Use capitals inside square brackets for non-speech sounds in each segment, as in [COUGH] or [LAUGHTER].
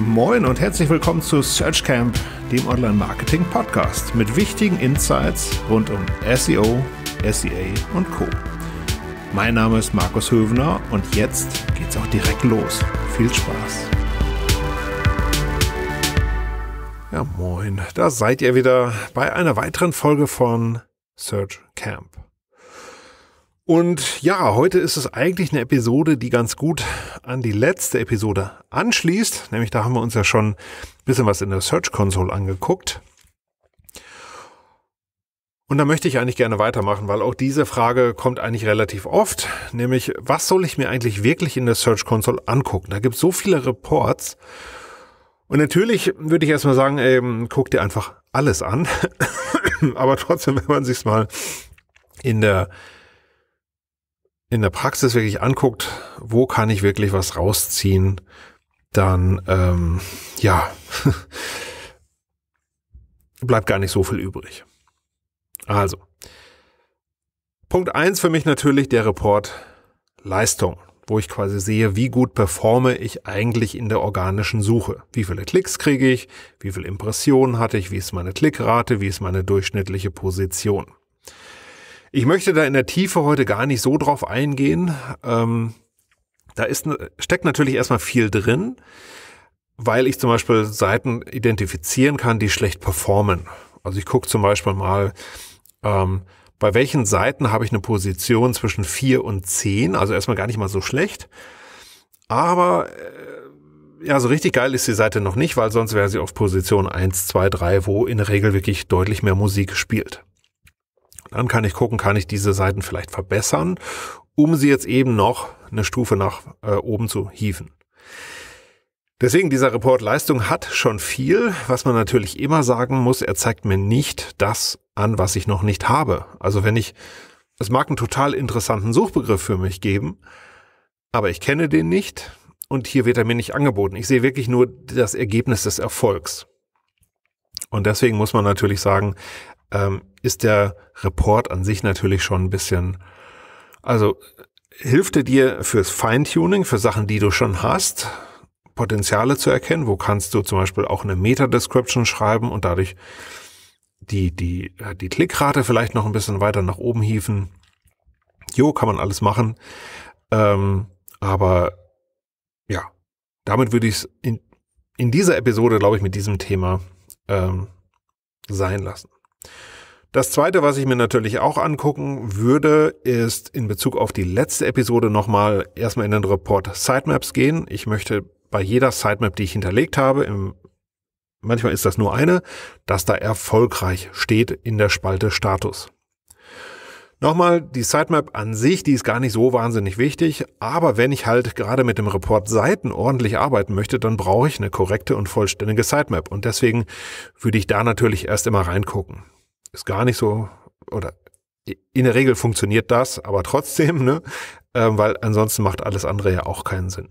Moin und herzlich willkommen zu SearchCamp, dem Online-Marketing-Podcast mit wichtigen Insights rund um SEO, SEA und Co. Mein Name ist Markus Hövener und jetzt geht's auch direkt los. Viel Spaß! Ja, moin, da seid ihr wieder bei einer weiteren Folge von Search Camp. Und ja, heute ist es eigentlich eine Episode, die ganz gut an die letzte Episode anschließt. Nämlich da haben wir uns ja schon ein bisschen was in der Search Console angeguckt. Und da möchte ich eigentlich gerne weitermachen, weil auch diese Frage kommt eigentlich relativ oft, nämlich was soll ich mir eigentlich wirklich in der Search Console angucken? Da gibt es so viele Reports. Und natürlich würde ich erstmal sagen, ähm, guck dir einfach alles an. [LAUGHS] Aber trotzdem, wenn man sich's mal in der in der Praxis wirklich anguckt, wo kann ich wirklich was rausziehen, dann ähm, ja, [LAUGHS] bleibt gar nicht so viel übrig. Also, Punkt eins für mich natürlich der Report Leistung, wo ich quasi sehe, wie gut performe ich eigentlich in der organischen Suche. Wie viele Klicks kriege ich, wie viele Impressionen hatte ich, wie ist meine Klickrate, wie ist meine durchschnittliche Position. Ich möchte da in der Tiefe heute gar nicht so drauf eingehen. Ähm, da ist, steckt natürlich erstmal viel drin, weil ich zum Beispiel Seiten identifizieren kann, die schlecht performen. Also ich gucke zum Beispiel mal, ähm, bei welchen Seiten habe ich eine Position zwischen vier und zehn? also erstmal gar nicht mal so schlecht. Aber äh, ja, so richtig geil ist die Seite noch nicht, weil sonst wäre sie auf Position eins, zwei, drei, wo in der Regel wirklich deutlich mehr Musik spielt. Dann kann ich gucken, kann ich diese Seiten vielleicht verbessern, um sie jetzt eben noch eine Stufe nach äh, oben zu hieven. Deswegen, dieser Report Leistung hat schon viel, was man natürlich immer sagen muss, er zeigt mir nicht das an, was ich noch nicht habe. Also wenn ich, es mag einen total interessanten Suchbegriff für mich geben, aber ich kenne den nicht und hier wird er mir nicht angeboten. Ich sehe wirklich nur das Ergebnis des Erfolgs. Und deswegen muss man natürlich sagen, ähm, ist der Report an sich natürlich schon ein bisschen, also hilft er dir fürs Feintuning, für Sachen, die du schon hast, Potenziale zu erkennen, wo kannst du zum Beispiel auch eine Meta-Description schreiben und dadurch die, die, die Klickrate vielleicht noch ein bisschen weiter nach oben hieven. Jo, kann man alles machen. Ähm, aber ja, damit würde ich es in, in dieser Episode, glaube ich, mit diesem Thema ähm, sein lassen. Das zweite, was ich mir natürlich auch angucken würde, ist in Bezug auf die letzte Episode nochmal erstmal in den Report Sitemaps gehen. Ich möchte bei jeder Sitemap, die ich hinterlegt habe, im, manchmal ist das nur eine, dass da erfolgreich steht in der Spalte Status. Nochmal, die Sitemap an sich, die ist gar nicht so wahnsinnig wichtig, aber wenn ich halt gerade mit dem Report Seiten ordentlich arbeiten möchte, dann brauche ich eine korrekte und vollständige Sitemap und deswegen würde ich da natürlich erst immer reingucken ist gar nicht so, oder in der Regel funktioniert das, aber trotzdem, ne? Ähm, weil ansonsten macht alles andere ja auch keinen Sinn.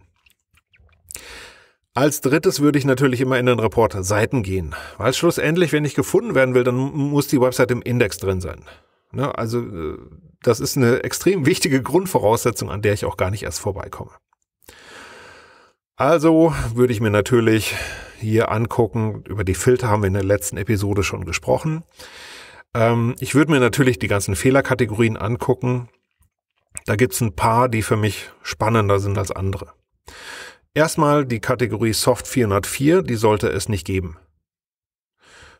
Als drittes würde ich natürlich immer in den Reporter Seiten gehen, weil schlussendlich, wenn ich gefunden werden will, dann muss die Website im Index drin sein. Ne? Also äh, das ist eine extrem wichtige Grundvoraussetzung, an der ich auch gar nicht erst vorbeikomme. Also würde ich mir natürlich hier angucken, über die Filter haben wir in der letzten Episode schon gesprochen. Ähm, ich würde mir natürlich die ganzen Fehlerkategorien angucken. Da gibt's ein paar, die für mich spannender sind als andere. Erstmal die Kategorie Soft 404, die sollte es nicht geben.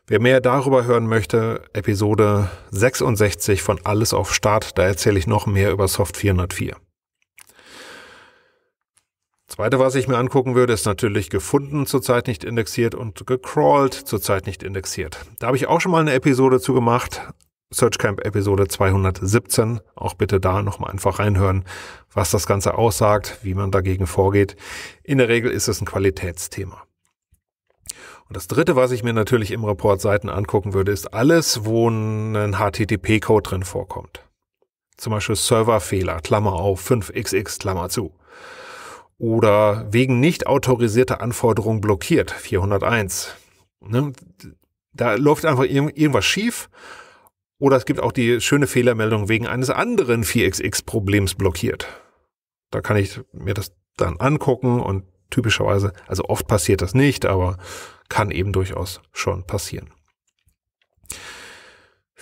Wer mehr darüber hören möchte, Episode 66 von Alles auf Start, da erzähle ich noch mehr über Soft 404. Zweite, was ich mir angucken würde, ist natürlich gefunden, zurzeit nicht indexiert und gecrawled, zurzeit nicht indexiert. Da habe ich auch schon mal eine Episode zu gemacht. Camp Episode 217. Auch bitte da nochmal einfach reinhören, was das Ganze aussagt, wie man dagegen vorgeht. In der Regel ist es ein Qualitätsthema. Und das dritte, was ich mir natürlich im Report Seiten angucken würde, ist alles, wo ein HTTP-Code drin vorkommt. Zum Beispiel Serverfehler, Klammer auf, 5xx, Klammer zu oder wegen nicht autorisierter Anforderungen blockiert, 401. Ne? Da läuft einfach irgendwas schief. Oder es gibt auch die schöne Fehlermeldung wegen eines anderen 4xx-Problems blockiert. Da kann ich mir das dann angucken und typischerweise, also oft passiert das nicht, aber kann eben durchaus schon passieren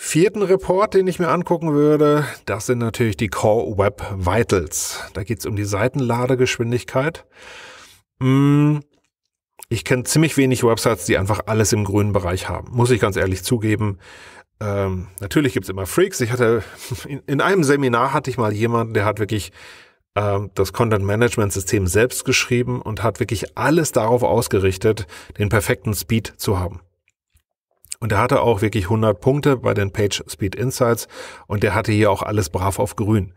vierten Report, den ich mir angucken würde, das sind natürlich die Core Web Vitals. Da geht es um die Seitenladegeschwindigkeit. Hm, ich kenne ziemlich wenig Websites, die einfach alles im grünen Bereich haben. Muss ich ganz ehrlich zugeben. Ähm, natürlich gibt's immer Freaks. Ich hatte in, in, einem Seminar hatte ich mal jemanden, der hat wirklich ähm, das Content Management System selbst geschrieben und hat wirklich alles darauf ausgerichtet, den perfekten Speed zu haben. Und er hatte auch wirklich 100 Punkte bei den Page Speed Insights und der hatte hier auch alles brav auf grün.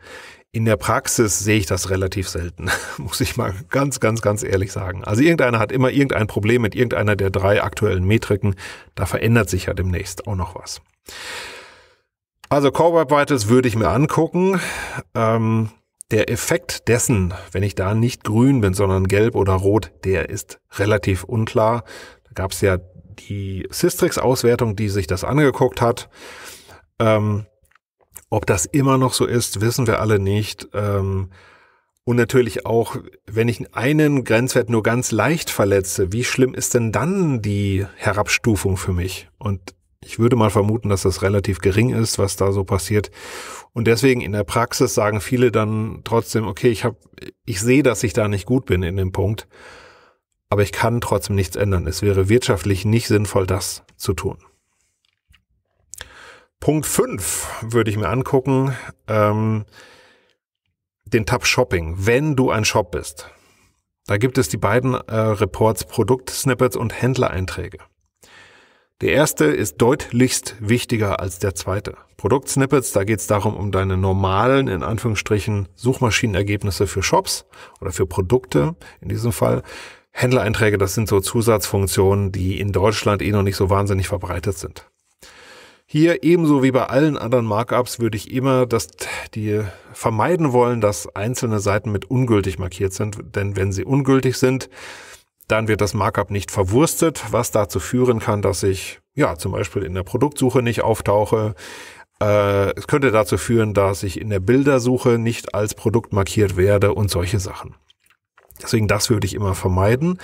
In der Praxis sehe ich das relativ selten, [LAUGHS] muss ich mal ganz, ganz, ganz ehrlich sagen. Also irgendeiner hat immer irgendein Problem mit irgendeiner der drei aktuellen Metriken. Da verändert sich ja demnächst auch noch was. Also Core Web Vitals würde ich mir angucken. Ähm, der Effekt dessen, wenn ich da nicht grün bin, sondern gelb oder rot, der ist relativ unklar. Da gab es ja die Systrix-Auswertung, die sich das angeguckt hat. Ähm, ob das immer noch so ist, wissen wir alle nicht. Ähm, und natürlich auch, wenn ich einen Grenzwert nur ganz leicht verletze, wie schlimm ist denn dann die Herabstufung für mich? Und ich würde mal vermuten, dass das relativ gering ist, was da so passiert. Und deswegen in der Praxis sagen viele dann trotzdem, okay, ich habe, ich sehe, dass ich da nicht gut bin in dem Punkt aber ich kann trotzdem nichts ändern. Es wäre wirtschaftlich nicht sinnvoll, das zu tun. Punkt 5 würde ich mir angucken, ähm, den Tab Shopping, wenn du ein Shop bist. Da gibt es die beiden äh, Reports Produktsnippets und Händlereinträge. Der erste ist deutlichst wichtiger als der zweite. Produktsnippets, da geht es darum, um deine normalen, in Anführungsstrichen, Suchmaschinenergebnisse für Shops oder für Produkte in diesem Fall Händlereinträge, das sind so Zusatzfunktionen, die in Deutschland eh noch nicht so wahnsinnig verbreitet sind. Hier ebenso wie bei allen anderen Markups würde ich immer das, die vermeiden wollen, dass einzelne Seiten mit ungültig markiert sind, denn wenn sie ungültig sind, dann wird das Markup nicht verwurstet, was dazu führen kann, dass ich ja zum Beispiel in der Produktsuche nicht auftauche. Äh, es könnte dazu führen, dass ich in der Bildersuche nicht als Produkt markiert werde und solche Sachen. Deswegen das würde ich immer vermeiden.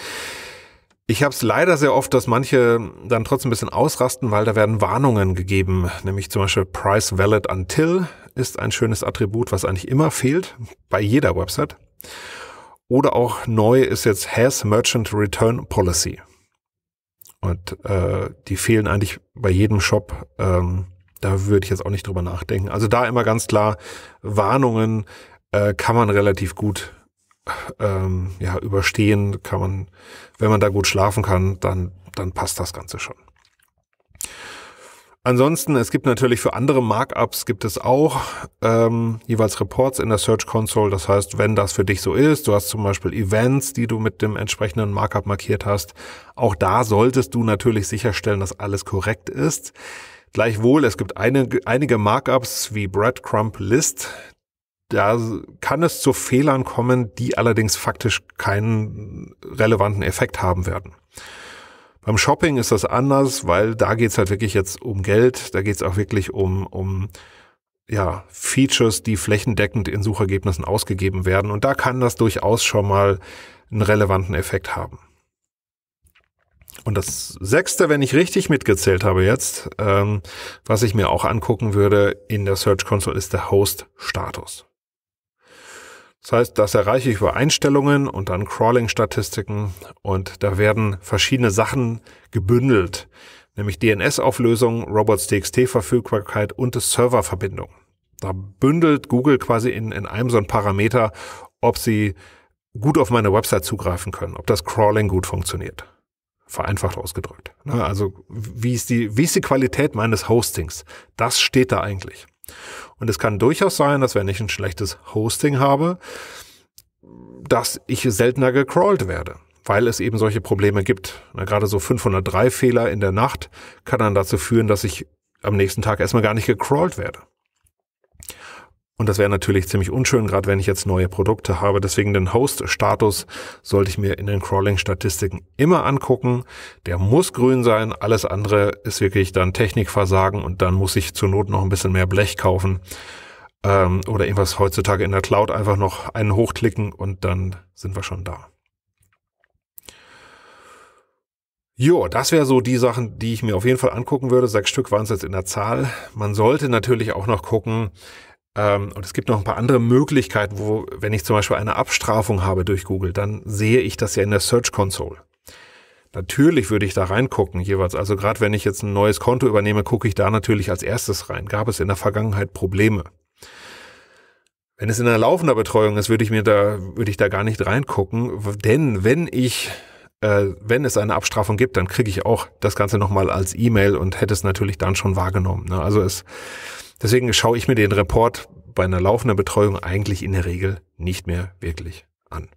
Ich habe es leider sehr oft, dass manche dann trotzdem ein bisschen ausrasten, weil da werden Warnungen gegeben, nämlich zum Beispiel Price Valid Until ist ein schönes Attribut, was eigentlich immer fehlt bei jeder Website. Oder auch neu ist jetzt Has Merchant Return Policy. Und äh, die fehlen eigentlich bei jedem Shop. Ähm, da würde ich jetzt auch nicht drüber nachdenken. Also da immer ganz klar, Warnungen äh, kann man relativ gut ähm, ja, überstehen, kann man, wenn man da gut schlafen kann, dann, dann passt das Ganze schon. Ansonsten, es gibt natürlich für andere Markups gibt es auch ähm, jeweils Reports in der Search Console. Das heißt, wenn das für dich so ist, du hast zum Beispiel Events, die du mit dem entsprechenden Markup markiert hast, auch da solltest du natürlich sicherstellen, dass alles korrekt ist. Gleichwohl, es gibt eine, einige Markups wie Breadcrumb List, da kann es zu Fehlern kommen, die allerdings faktisch keinen relevanten Effekt haben werden. Beim Shopping ist das anders, weil da geht's halt wirklich jetzt um Geld, da geht's auch wirklich um, um ja, Features, die flächendeckend in Suchergebnissen ausgegeben werden. Und da kann das durchaus schon mal einen relevanten Effekt haben. Und das Sechste, wenn ich richtig mitgezählt habe jetzt, ähm, was ich mir auch angucken würde in der Search Console, ist der Host-Status. Das heißt, das erreiche ich über Einstellungen und dann Crawling-Statistiken und da werden verschiedene Sachen gebündelt, nämlich DNS-Auflösung, Robots.txt-Verfügbarkeit und Serververbindung. Da bündelt Google quasi in, in einem so ein Parameter, ob sie gut auf meine Website zugreifen können, ob das Crawling gut funktioniert. Vereinfacht ausgedrückt. Ne, also wie ist, die, wie ist die Qualität meines Hostings? Das steht da eigentlich. Und es kann durchaus sein, dass wenn ich ein schlechtes Hosting habe, dass ich seltener gecrawlt werde, weil es eben solche Probleme gibt. Na, gerade so 503 Fehler in der Nacht kann dann dazu führen, dass ich am nächsten Tag erstmal gar nicht gecrawlt werde. Und das wäre natürlich ziemlich unschön, gerade wenn ich jetzt neue Produkte habe. Deswegen den Host-Status sollte ich mir in den Crawling-Statistiken immer angucken. Der muss grün sein. Alles andere ist wirklich dann Technikversagen und dann muss ich zur Not noch ein bisschen mehr Blech kaufen. Ähm, oder irgendwas heutzutage in der Cloud einfach noch einen hochklicken und dann sind wir schon da. Jo, das wäre so die Sachen, die ich mir auf jeden Fall angucken würde. Sechs Stück waren es jetzt in der Zahl. Man sollte natürlich auch noch gucken, ähm, und es gibt noch ein paar andere Möglichkeiten, wo, wenn ich zum Beispiel eine Abstrafung habe durch Google, dann sehe ich das ja in der Search Console. Natürlich würde ich da reingucken jeweils. Also gerade wenn ich jetzt ein neues Konto übernehme, gucke ich da natürlich als erstes rein. Gab es in der Vergangenheit Probleme? Wenn es in der laufender Betreuung ist, würde ich mir da, würde ich da gar nicht reingucken. Denn wenn ich, äh, wenn es eine Abstrafung gibt, dann kriege ich auch das Ganze nochmal als E-Mail und hätte es natürlich dann schon wahrgenommen. Ne? Also es, Deswegen schaue ich mir den Report bei einer laufenden Betreuung eigentlich in der Regel nicht mehr wirklich an.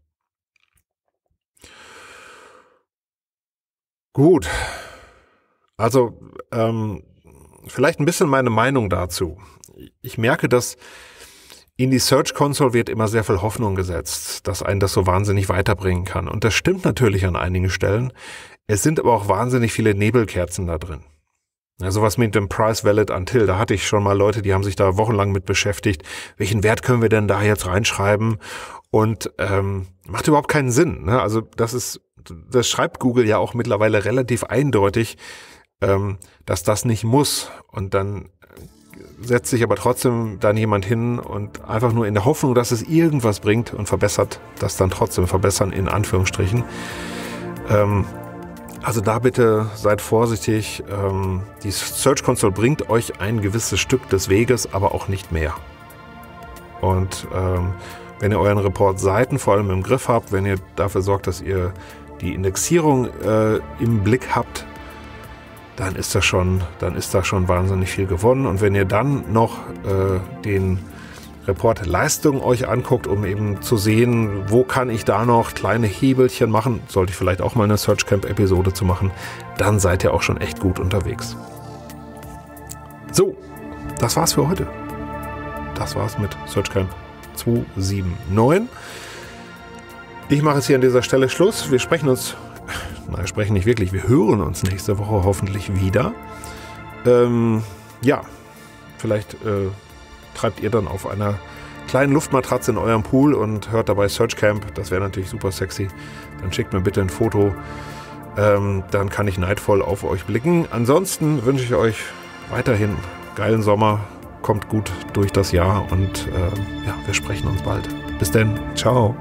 Gut. Also ähm, vielleicht ein bisschen meine Meinung dazu. Ich merke, dass in die Search Console wird immer sehr viel Hoffnung gesetzt, dass einen das so wahnsinnig weiterbringen kann. Und das stimmt natürlich an einigen Stellen. Es sind aber auch wahnsinnig viele Nebelkerzen da drin. Ja, sowas mit dem Price Valid Until, da hatte ich schon mal Leute, die haben sich da wochenlang mit beschäftigt. Welchen Wert können wir denn da jetzt reinschreiben? Und ähm, macht überhaupt keinen Sinn. Ne? Also das ist, das schreibt Google ja auch mittlerweile relativ eindeutig, ähm, dass das nicht muss. Und dann äh, setzt sich aber trotzdem dann jemand hin und einfach nur in der Hoffnung, dass es irgendwas bringt und verbessert das dann trotzdem verbessern in Anführungsstrichen. Ähm, also da bitte seid vorsichtig. Ähm, die Search Console bringt euch ein gewisses Stück des Weges, aber auch nicht mehr. Und ähm, wenn ihr euren Report Seiten vor allem im Griff habt, wenn ihr dafür sorgt, dass ihr die Indexierung äh, im Blick habt, dann ist das schon, dann ist da schon wahnsinnig viel gewonnen. Und wenn ihr dann noch äh, den Report-Leistung euch anguckt, um eben zu sehen, wo kann ich da noch kleine Hebelchen machen. Sollte ich vielleicht auch mal eine Search Camp-Episode zu machen, dann seid ihr auch schon echt gut unterwegs. So, das war's für heute. Das war's mit Search Camp 279. Ich mache es hier an dieser Stelle Schluss. Wir sprechen uns, nein, sprechen nicht wirklich, wir hören uns nächste Woche hoffentlich wieder. Ähm, ja, vielleicht. Äh, treibt ihr dann auf einer kleinen Luftmatratze in eurem Pool und hört dabei Search Camp. Das wäre natürlich super sexy. Dann schickt mir bitte ein Foto. Ähm, dann kann ich neidvoll auf euch blicken. Ansonsten wünsche ich euch weiterhin geilen Sommer. Kommt gut durch das Jahr und äh, ja, wir sprechen uns bald. Bis denn. Ciao.